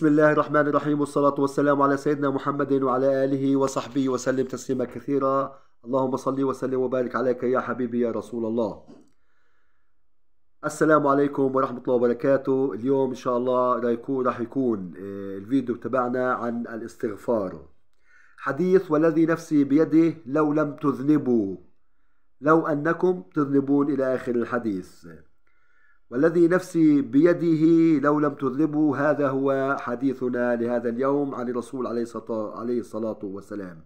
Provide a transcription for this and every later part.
بسم الله الرحمن الرحيم والصلاة والسلام على سيدنا محمد وعلى آله وصحبه وسلم تسليما كثيرا اللهم صل وسلم وبارك عليك يا حبيبي يا رسول الله السلام عليكم ورحمة الله وبركاته اليوم إن شاء الله راح يكون آه، الفيديو تبعنا عن الاستغفار حديث والذي نفسي بيده لو لم تذنبوا لو أنكم تذنبون إلى آخر الحديث والذي نفسي بيده لو لم تذنبوا هذا هو حديثنا لهذا اليوم عن الرسول عليه الصلاة والسلام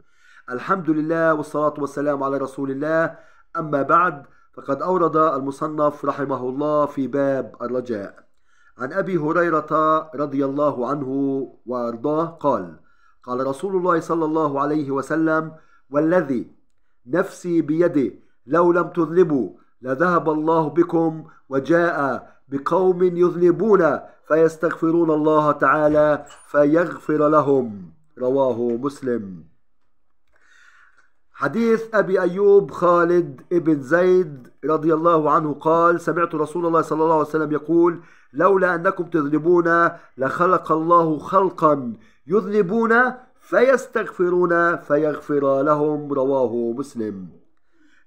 الحمد لله والصلاة والسلام على رسول الله أما بعد فقد أورد المصنف رحمه الله في باب الرجاء عن أبي هريرة رضي الله عنه وأرضاه قال قال رسول الله صلى الله عليه وسلم والذي نفسي بيده لو لم تذنبوا لذهب الله بكم وجاء بقوم يذنبون فيستغفرون الله تعالى فيغفر لهم رواه مسلم حديث أبي أيوب خالد ابن زيد رضي الله عنه قال سمعت رسول الله صلى الله عليه وسلم يقول لولا أنكم تذنبون لخلق الله خلقا يذنبون فيستغفرون فيغفر لهم رواه مسلم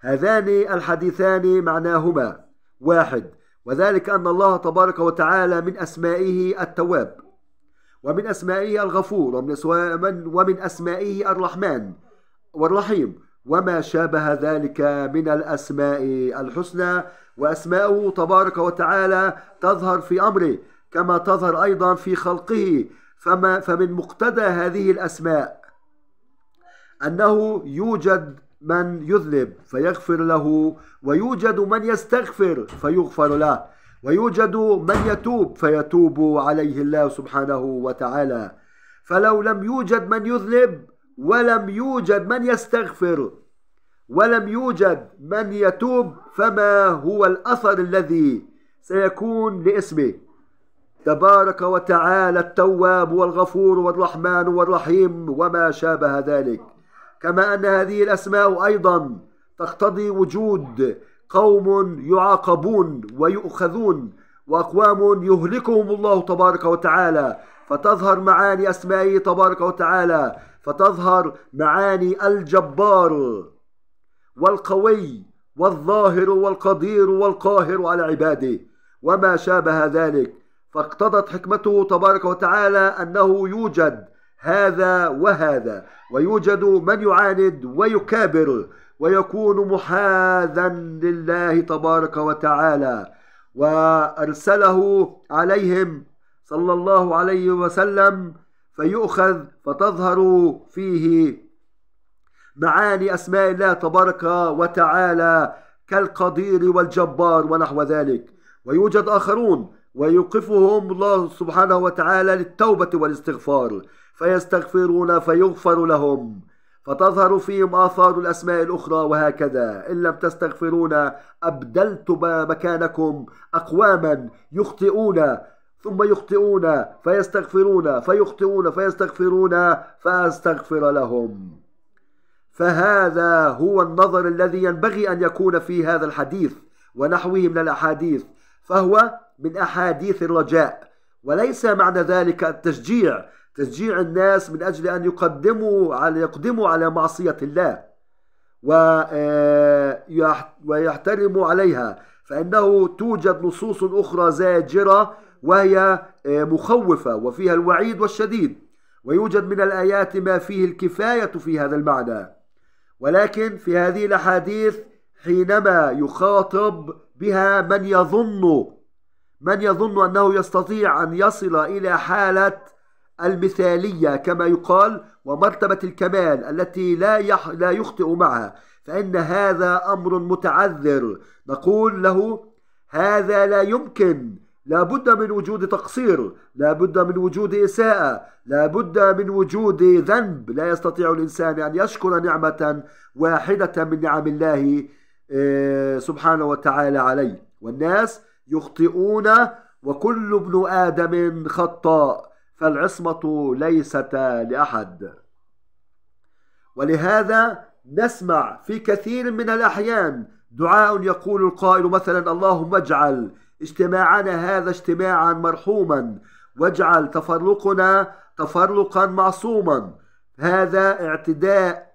هذان الحديثان معناهما واحد وذلك أن الله تبارك وتعالى من أسمائه التواب ومن أسمائه الغفور ومن أسمائه الرحمن والرحيم وما شابه ذلك من الأسماء الحسنى وأسماءه تبارك وتعالى تظهر في أمره كما تظهر أيضا في خلقه فما فمن مقتدى هذه الأسماء أنه يوجد من يذنب فيغفر له ويوجد من يستغفر فيغفر له ويوجد من يتوب فيتوب عليه الله سبحانه وتعالى فلو لم يوجد من يذنب ولم يوجد من يستغفر ولم يوجد من يتوب فما هو الاثر الذي سيكون لاسمه تبارك وتعالى التواب والغفور والرحمن والرحيم وما شابه ذلك كما أن هذه الأسماء أيضا تقتضي وجود قوم يعاقبون ويؤخذون وأقوام يهلكهم الله تبارك وتعالى فتظهر معاني أسمائه تبارك وتعالى فتظهر معاني الجبار والقوي والظاهر والقدير والقاهر على عباده وما شابه ذلك فاقتضت حكمته تبارك وتعالى أنه يوجد هذا وهذا ويوجد من يعاند ويكابر ويكون محاذا لله تبارك وتعالى وارسله عليهم صلى الله عليه وسلم فيؤخذ فتظهر فيه معاني اسماء الله تبارك وتعالى كالقدير والجبار ونحو ذلك ويوجد اخرون ويوقفهم الله سبحانه وتعالى للتوبة والاستغفار فيستغفرون فيغفر لهم فتظهر فيهم آثار الأسماء الأخرى وهكذا إن لم تستغفرون أبدلت مكانكم أقواما يخطئون ثم يخطئون فيستغفرون فيخطئون فيستغفرون فأستغفر لهم فهذا هو النظر الذي ينبغي أن يكون في هذا الحديث ونحوه من الأحاديث فهو من أحاديث الرجاء وليس معنى ذلك التشجيع تشجيع الناس من أجل أن يقدموا على يقدموا على معصية الله آه، ويحترموا عليها فإنه توجد نصوص أخرى زاجرة وهي آه، مخوفة وفيها الوعيد والشديد ويوجد من الآيات ما فيه الكفاية في هذا المعنى ولكن في هذه الأحاديث حينما يخاطب بها من يظن من يظن انه يستطيع ان يصل الى حاله المثاليه كما يقال ومرتبه الكمال التي لا يح لا يخطئ معها فان هذا امر متعذر نقول له هذا لا يمكن لا بد من وجود تقصير لا بد من وجود إساءة لا بد من وجود ذنب لا يستطيع الإنسان أن يشكر نعمة واحدة من نعم الله إيه، سبحانه وتعالى عليه والناس يخطئون وكل ابن آدم خطاء فالعصمة ليست لأحد ولهذا نسمع في كثير من الأحيان دعاء يقول القائل مثلا اللهم اجعل اجتماعنا هذا اجتماعا مرحوما واجعل تفرقنا تفرقا معصوما هذا اعتداء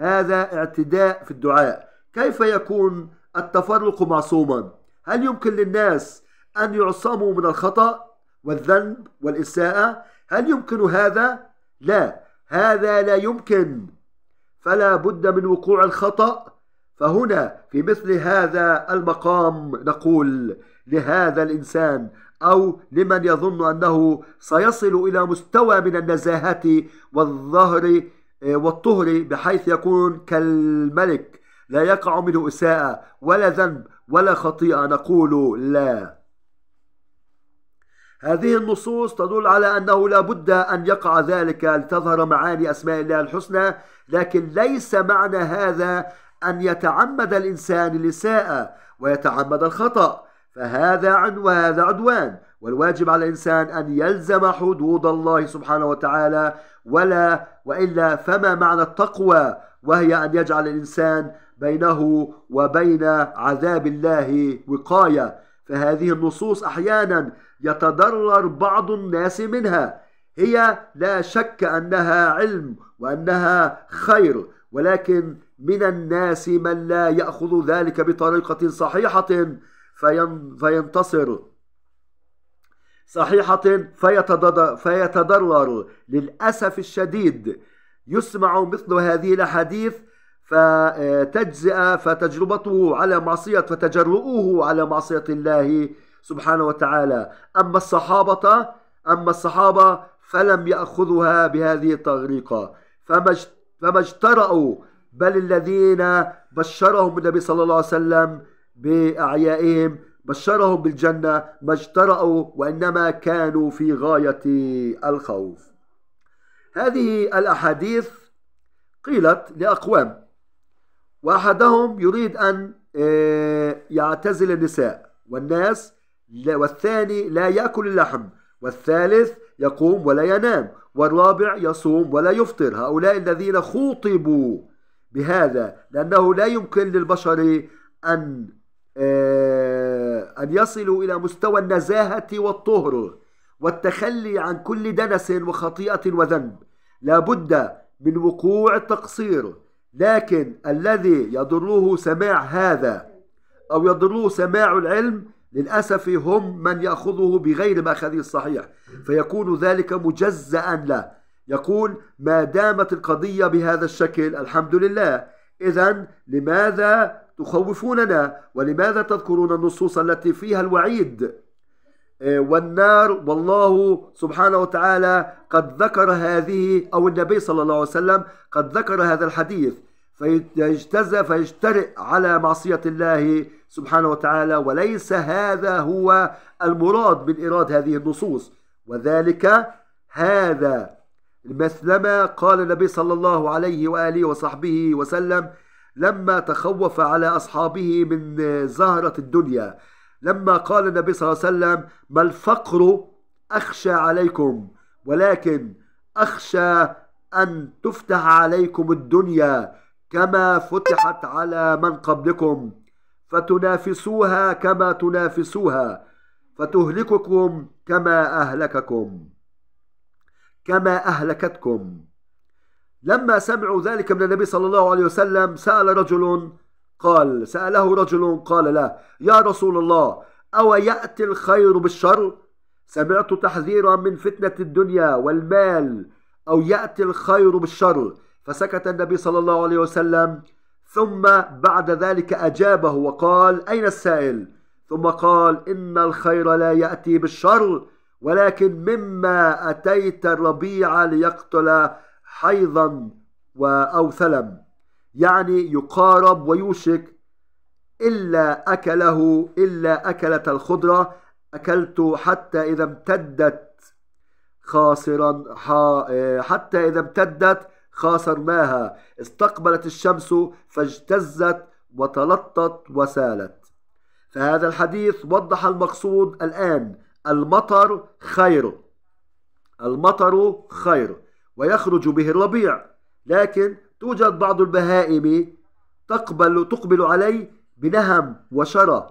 هذا اعتداء في الدعاء كيف يكون التفرق معصوما هل يمكن للناس أن يعصموا من الخطأ والذنب والإساءة هل يمكن هذا لا هذا لا يمكن فلا بد من وقوع الخطأ فهنا في مثل هذا المقام نقول لهذا الإنسان أو لمن يظن أنه سيصل إلى مستوى من النزاهة والظهر آه، والطهر بحيث يكون كالملك لا يقع منه إساءة ولا ذنب ولا خطيئة نقول لا هذه النصوص تدل على أنه لا بد أن يقع ذلك لتظهر معاني أسماء الله الحسنى لكن ليس معنى هذا أن يتعمد الإنسان الإساءة ويتعمد الخطأ فهذا عن وهذا عدوان والواجب على الإنسان أن يلزم حدود الله سبحانه وتعالى ولا وإلا فما معنى التقوى وهي أن يجعل الإنسان بينه وبين عذاب الله وقايه فهذه النصوص احيانا يتضرر بعض الناس منها هي لا شك انها علم وانها خير ولكن من الناس من لا ياخذ ذلك بطريقه صحيحه فينتصر صحيحة فيتضرر للأسف الشديد يسمع مثل هذه الأحاديث فتجزئ فتجربته على معصية فتجرؤه على معصية الله سبحانه وتعالى أما الصحابة أما الصحابة فلم يأخذها بهذه الطريقة فما اجترأوا بل الذين بشرهم النبي صلى الله عليه وسلم بأعيائهم بشرهم بالجنة ما اجترأوا وإنما كانوا في غاية الخوف هذه الأحاديث قيلت لأقوام وأحدهم يريد أن آه، يعتزل النساء والناس والثاني لا يأكل اللحم والثالث يقوم ولا ينام والرابع يصوم ولا يفطر هؤلاء الذين خوطبوا بهذا لأنه لا يمكن للبشر أن آه، أن يصلوا إلى مستوى النزاهة والطهر والتخلي عن كل دنس وخطيئة وذنب لابد من وقوع التقصير لكن الذي يضره سماع هذا أو يضره سماع العلم للأسف هم من يأخذه بغير مأخذه الصحيح فيكون ذلك مجزأ له يقول ما دامت القضية بهذا الشكل الحمد لله إذا لماذا تخوفوننا ولماذا تذكرون النصوص التي فيها الوعيد آه، والنار والله سبحانه وتعالى قد ذكر هذه أو النبي صلى الله عليه وسلم قد ذكر هذا الحديث فيجتز فيجترئ على معصية الله سبحانه وتعالى وليس هذا هو المراد من إيراد هذه النصوص وذلك هذا مثلما قال النبي صلى الله عليه وآله وصحبه وسلم لما تخوف على أصحابه من زهرة الدنيا لما قال النبي صلى الله عليه وسلم ما الفقر أخشى عليكم ولكن أخشى أن تفتح عليكم الدنيا كما فتحت على من قبلكم فتنافسوها كما تنافسوها فتهلككم كما أهلككم كما أهلكتكم لما سمعوا ذلك من النبي صلى الله عليه وسلم سأل رجل قال سأله رجل قال له يا رسول الله أو يأتي الخير بالشر سمعت تحذيرا من فتنة الدنيا والمال أو يأتي الخير بالشر فسكت النبي صلى الله عليه وسلم ثم بعد ذلك أجابه وقال أين السائل ثم قال إن الخير لا يأتي بالشر ولكن مما أتيت الربيع ليقتل حيضا أو ثلم يعني يقارب ويوشك إلا أكله إلا أكلت الخضرة أكلت حتى إذا امتدت خاصرا حتى إذا امتدت خاصرناها استقبلت الشمس فاجتزت وتلطت وسالت فهذا الحديث وضح المقصود الآن المطر خير المطر خير ويخرج به الربيع لكن توجد بعض البهائم تقبل تقبل عليه بنهم وشرى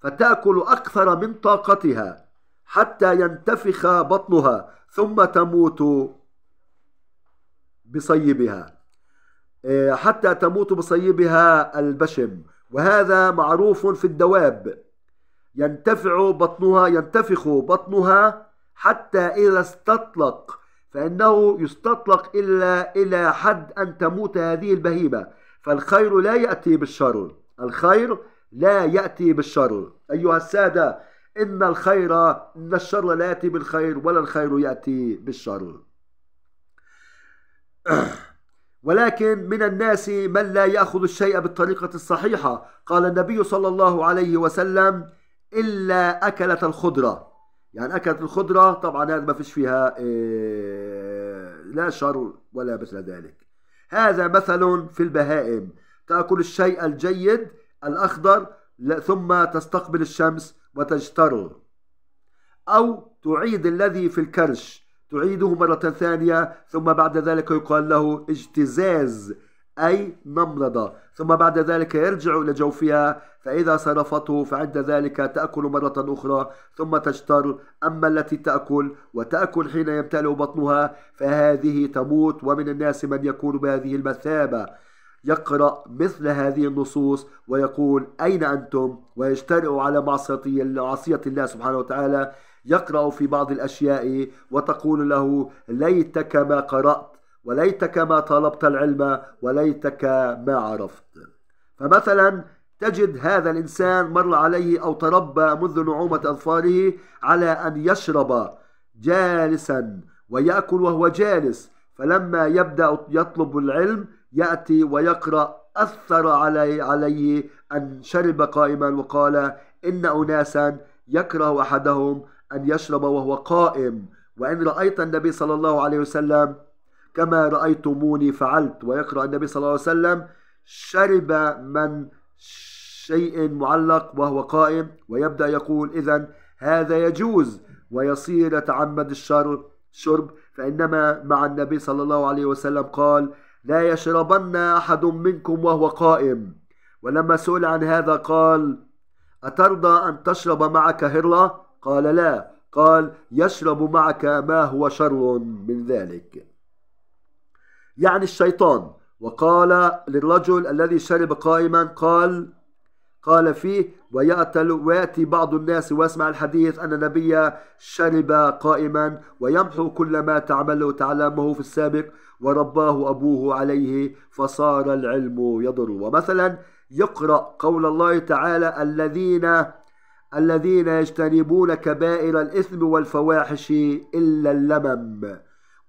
فتأكل أكثر من طاقتها حتى ينتفخ بطنها ثم تموت بصيبها آه، حتى تموت بصيبها البشم وهذا معروف في الدواب ينتفع بطنها ينتفخ بطنها حتى إذا استطلق فإنه يستطلق إلا إلى حد أن تموت هذه البهيمة فالخير لا يأتي بالشر الخير لا يأتي بالشر أيها السادة إن الخير إن الشر لا يأتي بالخير ولا الخير يأتي بالشر ولكن من الناس من لا ياخذ الشيء بالطريقه الصحيحه قال النبي صلى الله عليه وسلم الا اكلت الخضره يعني اكلت الخضره طبعا هذا ما فيش فيها آه، لا شر ولا مثل ذلك هذا مثل في البهائم تاكل الشيء الجيد الاخضر ثم تستقبل الشمس وتجتر او تعيد الذي في الكرش تعيده مرة ثانية ثم بعد ذلك يقال له اجتزاز أي نمرضة ثم بعد ذلك يرجع إلى جوفها فإذا صرفته فعند ذلك تأكل مرة أخرى ثم تجتر أما التي تأكل وتأكل حين يمتلئ بطنها فهذه تموت ومن الناس من يكون بهذه المثابة يقرأ مثل هذه النصوص ويقول أين أنتم ويجترئ على معصية الله سبحانه وتعالى يقرأ في بعض الأشياء وتقول له ليتك ما قرأت وليتك ما طلبت العلم وليتك ما عرفت فمثلا تجد هذا الإنسان مر عليه أو تربى منذ نعومة أظفاره على أن يشرب جالسا ويأكل وهو جالس فلما يبدأ يطلب العلم يأتي ويقرأ أثر علي عليه أن شرب قائما وقال إن أناسا يكره أحدهم أن يشرب وهو قائم وإن رأيت النبي صلى الله عليه وسلم كما رأيتموني فعلت ويقرأ النبي صلى الله عليه وسلم شرب من شيء معلق وهو قائم ويبدأ يقول إذا هذا يجوز ويصير يتعمد الشرب شرب فإنما مع النبي صلى الله عليه وسلم قال لا يشربن أحد منكم وهو قائم ولما سئل عن هذا قال أترضى أن تشرب معك هرلة قال لا قال يشرب معك ما هو شر من ذلك يعني الشيطان وقال للرجل الذي شرب قائما قال قال فيه ويأتل ويأتي بعض الناس واسمع الحديث أن النبي شرب قائما ويمحو كل ما تعمله وتعلمه في السابق ورباه أبوه عليه فصار العلم يضر ومثلا يقرأ قول الله تعالى الذين الذين يجتنبون كبائر الإثم والفواحش إلا اللمم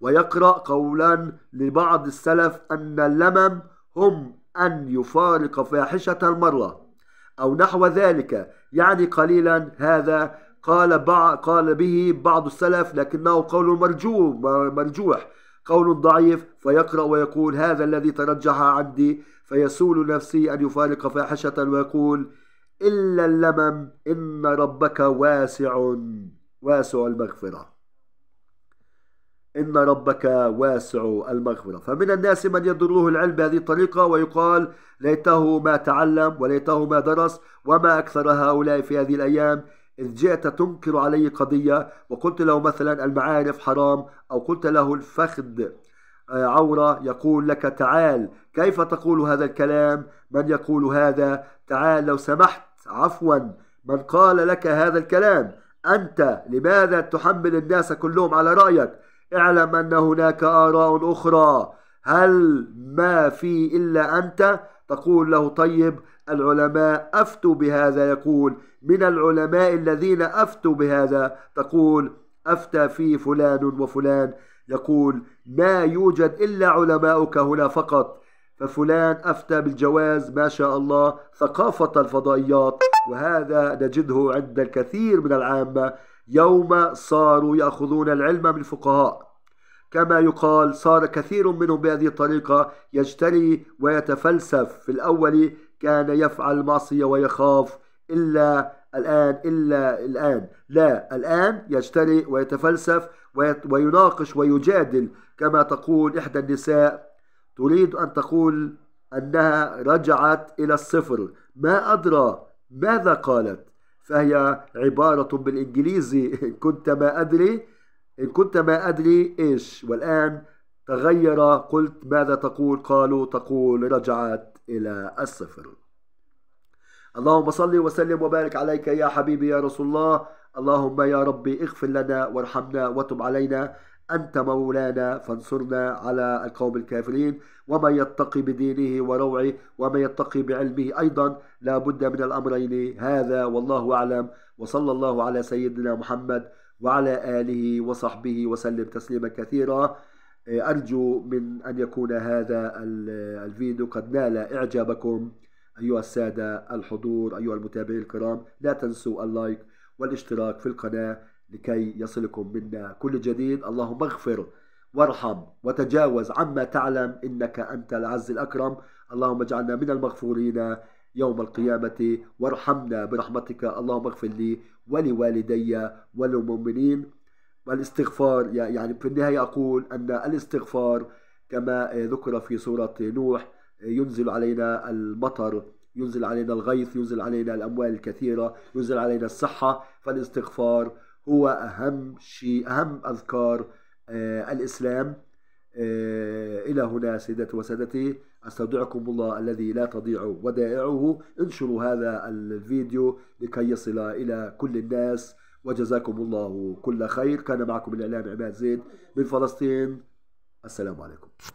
ويقرأ قولا لبعض السلف أن اللمم هم أن يفارق فاحشة المرة أو نحو ذلك يعني قليلا هذا قال قال به بعض السلف لكنه قول مرجو مرجوح قول ضعيف فيقرأ ويقول هذا الذي ترجح عندي فيسول نفسي أن يفارق فاحشة ويقول إلا اللمم إن ربك واسع واسع المغفرة إن ربك واسع المغفرة فمن الناس من يضره العلم بهذه الطريقة ويقال ليته ما تعلم وليته ما درس وما أكثر هؤلاء في هذه الأيام إذ جئت تنكر علي قضية وقلت له مثلا المعارف حرام أو قلت له الفخد آه، عورة يقول لك تعال كيف تقول هذا الكلام من يقول هذا تعال لو سمحت عفوا من قال لك هذا الكلام أنت لماذا تحمل الناس كلهم على رأيك اعلم أن هناك آراء أخرى هل ما في إلا أنت تقول له طيب العلماء أفتوا بهذا يقول من العلماء الذين أفتوا بهذا تقول أفتى في فلان وفلان يقول ما يوجد إلا علماؤك هنا فقط ففلان أفتى بالجواز ما شاء الله ثقافة الفضائيات وهذا نجده عند الكثير من العامة يوم صاروا يأخذون العلم من الفقهاء كما يقال صار كثير منهم بهذه الطريقة يجتري ويتفلسف في الأول كان يفعل المعصية ويخاف إلا الآن إلا الآن لا الآن يجتري ويتفلسف ويناقش ويجادل كما تقول إحدى النساء تريد أن تقول أنها رجعت إلى الصفر ما أدرى ماذا قالت فهي عبارة بالإنجليزي إن كنت ما أدري إن كنت ما أدري إيش والآن تغير قلت ماذا تقول قالوا تقول رجعت إلى الصفر اللهم صل وسلم وبارك عليك يا حبيبي يا رسول الله اللهم يا ربي اغفر لنا وارحمنا وتب علينا أنت مولانا فانصرنا على القوم الكافرين ومن يتقي بدينه وروعه ومن يتقي بعلمه أيضا لا بد من الأمرين هذا والله أعلم وصلى الله على سيدنا محمد وعلى آله وصحبه وسلم تسليما كثيرا أرجو من أن يكون هذا الفيديو قد نال إعجابكم أيها السادة الحضور أيها المتابعين الكرام لا تنسوا اللايك والاشتراك في القناة لكي يصلكم منا كل جديد اللهم اغفر وارحم وتجاوز عما تعلم إنك أنت العز الأكرم اللهم اجعلنا من المغفورين يوم القيامة وارحمنا برحمتك اللهم اغفر لي ولوالدي وللمؤمنين والاستغفار يعني في النهاية أقول أن الاستغفار كما ذكر في سورة نوح ينزل علينا المطر ينزل علينا الغيث ينزل علينا الأموال الكثيرة ينزل علينا الصحة فالاستغفار هو أهم شيء أهم أذكار آه، الإسلام آه، إلى هنا سيدتي وسادتي أستودعكم الله الذي لا تضيع ودائعه انشروا هذا الفيديو لكي يصل إلى كل الناس وجزاكم الله كل خير كان معكم الإعلام عماد زيد من فلسطين السلام عليكم